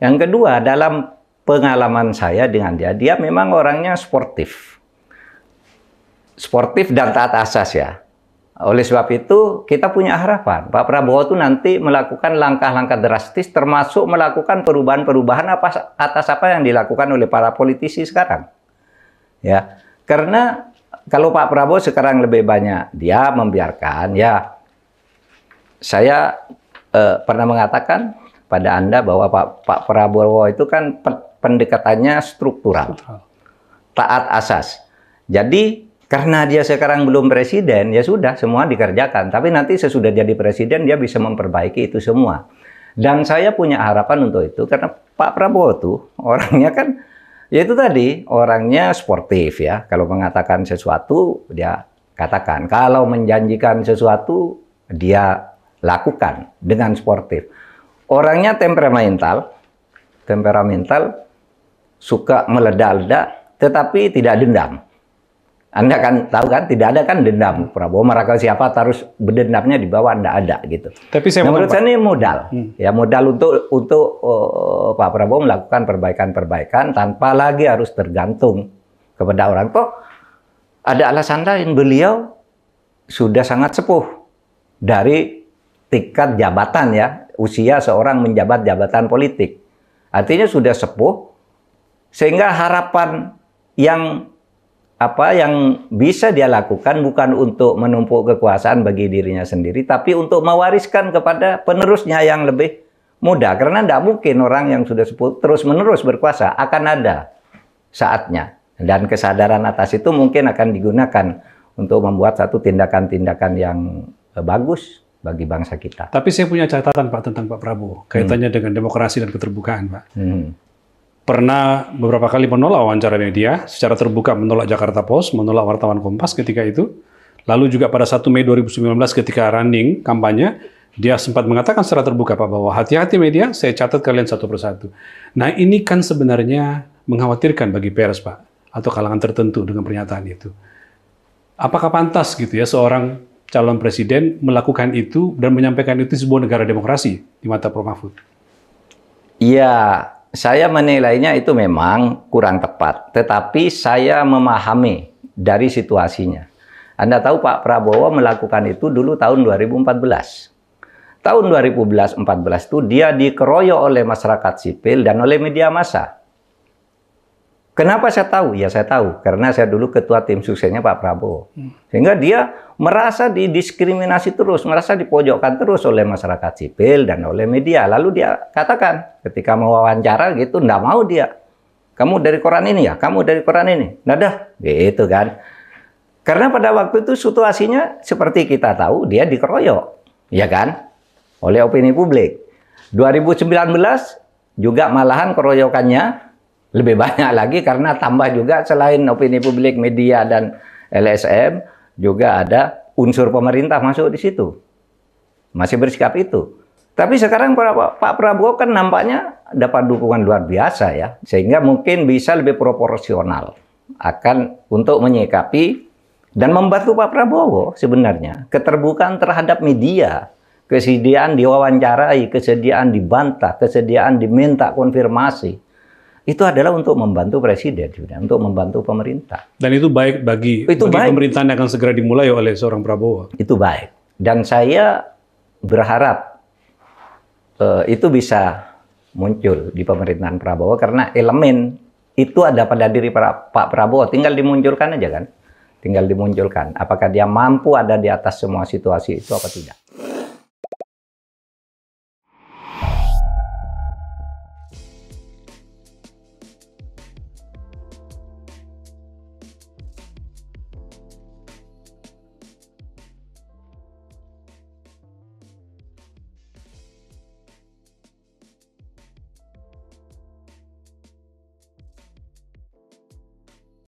Yang kedua, dalam pengalaman saya dengan dia, dia memang orangnya sportif. Sportif dan taat asas ya. Oleh sebab itu, kita punya harapan Pak Prabowo itu nanti melakukan langkah-langkah drastis termasuk melakukan perubahan-perubahan apa atas apa yang dilakukan oleh para politisi sekarang. Ya. Karena kalau Pak Prabowo sekarang lebih banyak dia membiarkan ya saya eh, pernah mengatakan pada Anda bahwa Pak, Pak Prabowo itu kan pendekatannya struktural, taat asas. Jadi karena dia sekarang belum presiden, ya sudah semua dikerjakan. Tapi nanti sesudah jadi presiden dia bisa memperbaiki itu semua. Dan saya punya harapan untuk itu karena Pak Prabowo itu orangnya kan ya itu tadi orangnya sportif ya. Kalau mengatakan sesuatu dia katakan. Kalau menjanjikan sesuatu dia lakukan dengan sportif orangnya temperamental, temperamental, suka meledak-ledak, tetapi tidak dendam. Anda kan tahu kan, tidak ada kan dendam. Prabowo marah ke siapa, terus berdendamnya di bawah tidak ada gitu. Tapi saya nah, menurut saya ini modal, hmm. ya modal untuk untuk uh, Pak Prabowo melakukan perbaikan-perbaikan tanpa lagi harus tergantung kepada orang. Kok ada alasan lain beliau sudah sangat sepuh dari tingkat jabatan ya usia seorang menjabat jabatan politik. Artinya sudah sepuh sehingga harapan yang apa yang bisa dia lakukan bukan untuk menumpuk kekuasaan bagi dirinya sendiri tapi untuk mewariskan kepada penerusnya yang lebih muda karena tidak mungkin orang yang sudah sepuh terus menerus berkuasa akan ada saatnya dan kesadaran atas itu mungkin akan digunakan untuk membuat satu tindakan-tindakan yang eh, bagus bagi bangsa kita. Tapi saya punya catatan Pak tentang Pak Prabowo hmm. kaitannya dengan demokrasi dan keterbukaan Pak. Hmm. Pernah beberapa kali menolak wawancara media secara terbuka menolak Jakarta Post, menolak wartawan Kompas ketika itu. Lalu juga pada 1 Mei 2019 ketika running kampanye, dia sempat mengatakan secara terbuka Pak bahwa hati-hati media, saya catat kalian satu persatu. Nah ini kan sebenarnya mengkhawatirkan bagi pers Pak atau kalangan tertentu dengan pernyataan itu. Apakah pantas gitu ya seorang calon presiden melakukan itu dan menyampaikan itu sebuah negara demokrasi di mata Prof. Mahfud? Iya, saya menilainya itu memang kurang tepat. Tetapi saya memahami dari situasinya. Anda tahu Pak Prabowo melakukan itu dulu tahun 2014 tahun 2014 belas itu dia dikeroyok oleh masyarakat sipil dan oleh media massa. Kenapa saya tahu? Ya saya tahu karena saya dulu ketua tim suksesnya Pak Prabowo. Hmm. Sehingga dia merasa didiskriminasi terus, merasa dipojokkan terus oleh masyarakat sipil dan oleh media. Lalu dia katakan ketika mau wawancara gitu, ndak mau dia. Kamu dari koran ini ya, kamu dari koran ini. dah gitu kan. Karena pada waktu itu situasinya seperti kita tahu dia dikeroyok, ya kan? Oleh opini publik. 2019 juga malahan keroyokannya lebih banyak lagi karena tambah juga selain opini publik, media dan LSM juga ada unsur pemerintah masuk di situ. Masih bersikap itu. Tapi sekarang Pak Prabowo kan nampaknya dapat dukungan luar biasa ya, sehingga mungkin bisa lebih proporsional akan untuk menyikapi dan membantu Pak Prabowo sebenarnya keterbukaan terhadap media, kesediaan diwawancarai, kesediaan dibantah, kesediaan diminta konfirmasi itu adalah untuk membantu presiden, untuk membantu pemerintah. Dan itu baik bagi, oh, itu bagi baik. pemerintahan yang akan segera dimulai oleh seorang Prabowo. Itu baik. Dan saya berharap uh, itu bisa muncul di pemerintahan Prabowo karena elemen itu ada pada diri pra, Pak Prabowo, tinggal dimunculkan aja kan. Tinggal dimunculkan. Apakah dia mampu ada di atas semua situasi itu atau tidak.